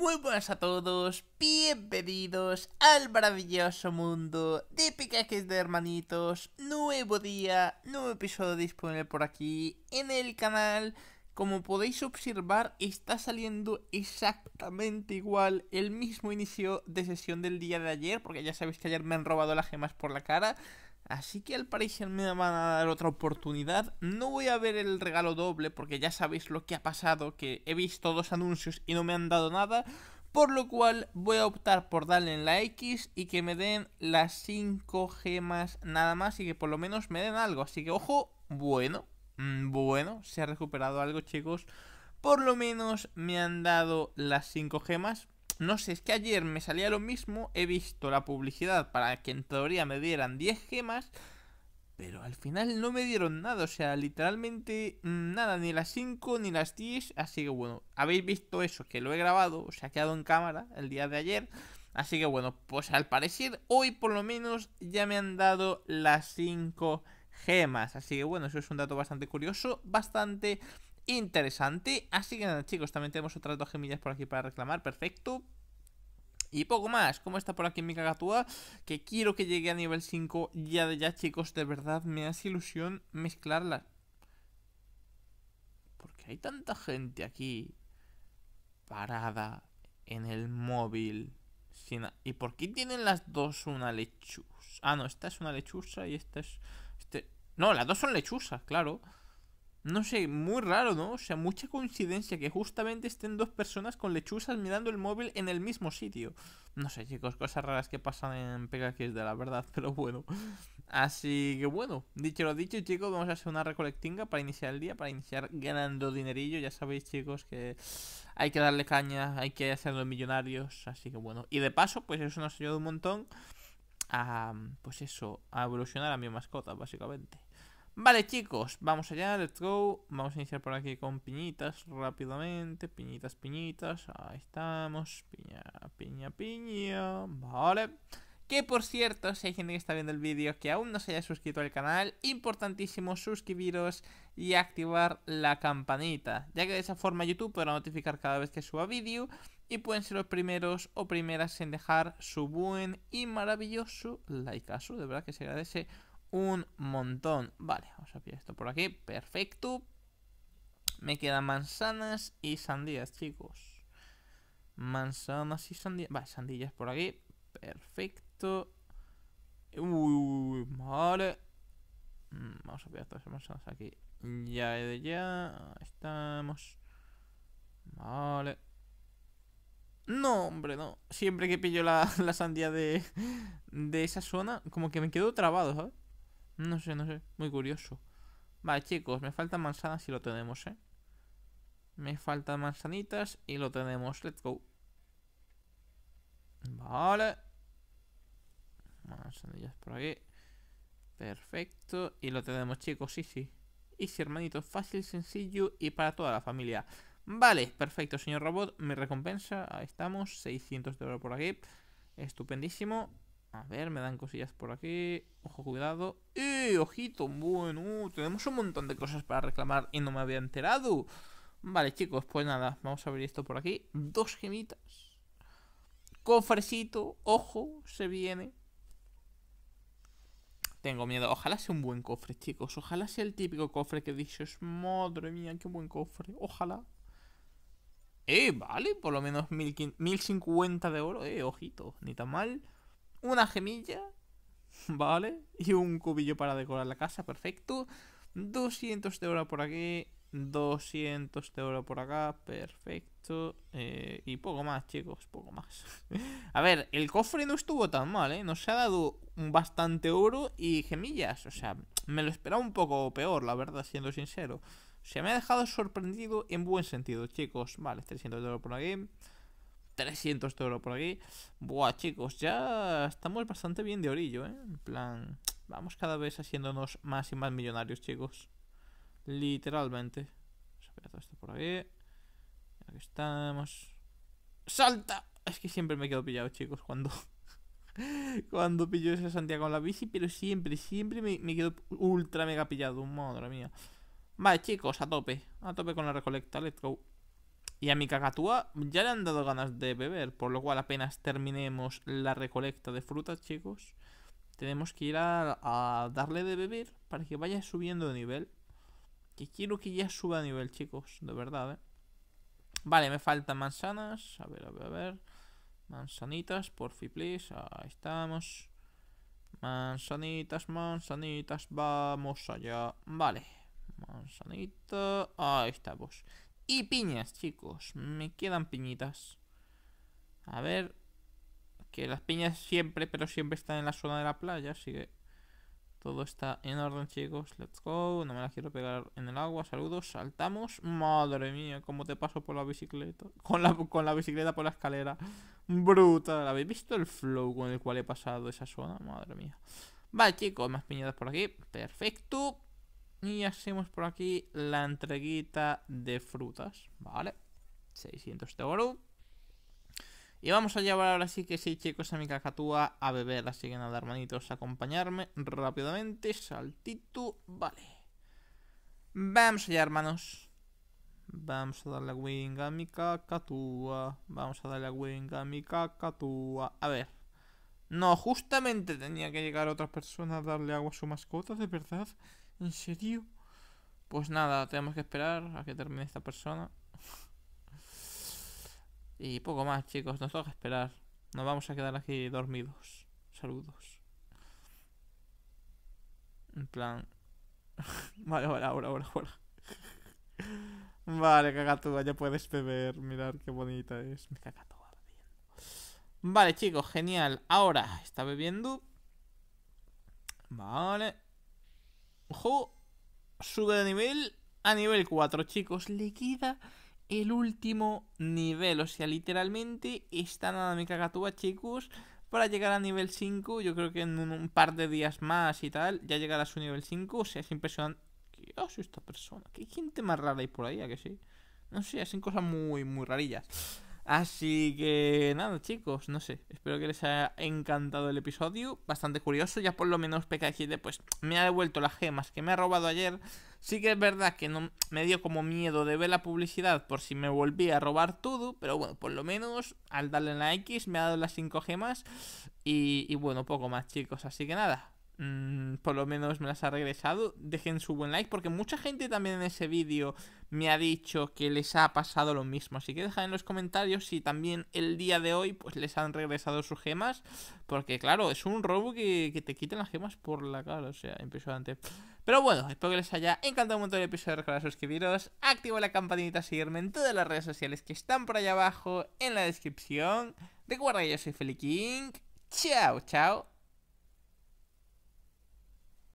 muy buenas a todos, bienvenidos al maravilloso mundo de picajes de hermanitos, nuevo día, nuevo episodio disponible por aquí en el canal. Como podéis observar, está saliendo exactamente igual el mismo inicio de sesión del día de ayer, porque ya sabéis que ayer me han robado las gemas por la cara. Así que al parecer me van a dar otra oportunidad. No voy a ver el regalo doble porque ya sabéis lo que ha pasado, que he visto dos anuncios y no me han dado nada. Por lo cual voy a optar por darle en la X y que me den las 5 gemas nada más y que por lo menos me den algo. Así que ojo, bueno, mm, bueno, se ha recuperado algo chicos. Por lo menos me han dado las 5 gemas. No sé, es que ayer me salía lo mismo, he visto la publicidad para que en teoría me dieran 10 gemas, pero al final no me dieron nada, o sea, literalmente mm, nada, ni las 5 ni las 10, así que bueno, habéis visto eso, que lo he grabado, o sea, ha quedado en cámara el día de ayer, así que bueno, pues al parecer hoy por lo menos ya me han dado las 5 gemas, así que bueno, eso es un dato bastante curioso, bastante interesante. Así que nada, chicos, también tenemos otras dos gemillas por aquí para reclamar. Perfecto. Y poco más, como está por aquí mi cagatúa, que quiero que llegue a nivel 5 ya de ya, chicos, de verdad me hace ilusión mezclarlas. Porque hay tanta gente aquí parada en el móvil. Sin ¿Y por qué tienen las dos una lechuza? Ah, no, esta es una lechuza y esta es... Este... No, las dos son lechuzas, claro. No sé, muy raro, ¿no? O sea, mucha coincidencia que justamente estén dos personas con lechuzas mirando el móvil en el mismo sitio. No sé, chicos, cosas raras que pasan en Pega es de la verdad, pero bueno. Así que bueno, dicho lo dicho, chicos, vamos a hacer una recolectinga para iniciar el día, para iniciar ganando dinerillo. Ya sabéis, chicos, que hay que darle caña, hay que hacerlo millonarios. Así que bueno, y de paso, pues eso nos ayuda un montón a, pues eso, a evolucionar a mi mascota, básicamente. Vale, chicos, vamos allá, let's go. Vamos a iniciar por aquí con piñitas rápidamente. Piñitas, piñitas. Ahí estamos. Piña, piña, piña. Vale. Que por cierto, si hay gente que está viendo el vídeo que aún no se haya suscrito al canal, importantísimo suscribiros y activar la campanita, ya que de esa forma YouTube podrá notificar cada vez que suba vídeo y pueden ser los primeros o primeras en dejar su buen y maravilloso likeazo, de verdad que se agradece un montón. Vale, vamos a pillar esto por aquí. Perfecto. Me quedan manzanas y sandías, chicos. Manzanas y sandías. Vale, sandillas por aquí. Perfecto. Uy, vale. Mm, vamos a pillar todas las manzanas aquí. Ya de ya. Estamos. Vale. No, hombre, no. Siempre que pillo la, la sandía de, de esa zona, como que me quedo trabado, ¿sabes? No sé, no sé. Muy curioso. Vale, chicos, me faltan manzanas y lo tenemos, ¿eh? Me faltan manzanitas y lo tenemos. Let's go. Vale. Manzanillas por aquí. Perfecto. Y lo tenemos, chicos. Sí, sí. Y si hermanito, fácil, sencillo y para toda la familia. Vale, perfecto, señor robot. Mi recompensa. Ahí estamos. 600 de oro por aquí. Estupendísimo. A ver, me dan cosillas por aquí. Ojo, cuidado. ¡Eh, ojito! Bueno, uh, tenemos un montón de cosas para reclamar y no me había enterado. Vale, chicos, pues nada, vamos a abrir esto por aquí. Dos gemitas. Cofrecito, ojo, se viene. Tengo miedo. Ojalá sea un buen cofre, chicos. Ojalá sea el típico cofre que dices, madre mía, qué buen cofre. Ojalá. Eh, vale, por lo menos 1050 de oro. Eh, ojito, ni tan mal una gemilla, ¿vale? Y un cubillo para decorar la casa, perfecto. 200 de oro por aquí, 200 de oro por acá, perfecto. Eh, y poco más, chicos, poco más. a ver, el cofre no estuvo tan mal, ¿eh? Nos ha dado bastante oro y gemillas. O sea, me lo esperaba un poco peor, la verdad, siendo sincero. Se me ha dejado sorprendido en buen sentido, chicos. Vale, 300 de oro por aquí. 300 oro por aquí. Buah, chicos, ya estamos bastante bien de orillo, ¿eh? En plan, vamos cada vez haciéndonos más y más millonarios, chicos. Literalmente. Vamos a todo esto por aquí. Aquí estamos. ¡Salta! Es que siempre me quedo pillado, chicos, cuando... cuando pillo ese Santiago en la bici, pero siempre, siempre me, me quedo ultra mega pillado. Madre mía. Vale, chicos, a tope. A tope con la recolecta. Let's go. Y a mi cacatúa ya le han dado ganas de beber, por lo cual apenas terminemos la recolecta de frutas, chicos, tenemos que ir a, darle de beber para que vaya subiendo de nivel. Que quiero que ya suba de nivel, chicos, de verdad, ¿eh? Vale, me faltan manzanas. A ver, a ver, a ver. Manzanitas, porfi, please. Ahí estamos. Manzanitas, manzanitas, vamos allá. Vale, manzanita, ahí estamos. Y piñas, chicos. Me quedan piñitas. A ver. Que las piñas siempre, pero siempre están en la zona de la playa, así que... Todo está en orden, chicos. Let's go. No me las quiero pegar en el agua. Saludos. Saltamos. Madre mía, cómo te paso por la bicicleta. Con la, con la bicicleta por la escalera. Brutal. ¿Habéis visto el flow con el cual he pasado esa zona? Madre mía. Vale, chicos. Más piñadas por aquí. Perfecto. Y hacemos por aquí la entreguita de frutas, ¿vale? 600 de oro. Y vamos a llevar ahora sí que sí, chicos, a mi cacatúa a beber. Así que nada, hermanitos, acompañarme rápidamente. Saltito, vale. Vamos allá, hermanos. Vamos a darle a wing a mi cacatúa. Vamos a darle a wing a mi cacatúa. A ver. No, justamente tenía que llegar otra persona a darle agua a su mascota, de verdad. ¿En serio? Pues nada, tenemos que esperar a que termine esta persona. y poco más, chicos. Nos toca esperar. Nos vamos a quedar aquí dormidos. Saludos. En plan... vale, vale, ahora, ahora, ahora. vale, cagatúa ya puedes beber. Mirar qué bonita es. bebiendo. Vale, chicos, genial. Ahora está bebiendo. Vale. ¡Ojo! sube de nivel a nivel 4, chicos. Le queda el último nivel. O sea, literalmente está nada mi cagatúa, chicos. Para llegar a nivel 5, yo creo que en un, par de días más y tal, ya llegará a su nivel 5. O sea, es impresionante. ¿Qué sido esta persona? ¿Qué gente más rara hay por ahí? ¿A que sí? No sé, hacen cosas muy, muy rarillas. Así que nada, chicos, no sé. Espero que les haya encantado el episodio. Bastante curioso. Ya por lo menos PK7 pues me ha devuelto las gemas que me ha robado ayer. Sí que es verdad que no me dio como miedo de ver la publicidad por si me volvía a robar todo. Pero bueno, por lo menos al darle en la X me ha dado las 5 gemas. y bueno, poco más, chicos. Así que nada, Mm, por lo menos me las ha regresado. Dejen su buen like porque mucha gente también en ese vídeo me ha dicho que les ha pasado lo mismo. Así que dejad en los comentarios si también el día de hoy pues les han regresado sus gemas. Porque claro, es un robo que, te quiten las gemas por la cara, o sea, impresionante. Pero bueno, espero que les haya encantado un montón el episodio. recuerden suscribiros, activa la campanita, seguirme en todas las redes sociales que están por allá abajo en la descripción. Recuerda, yo soy King Chao, chao.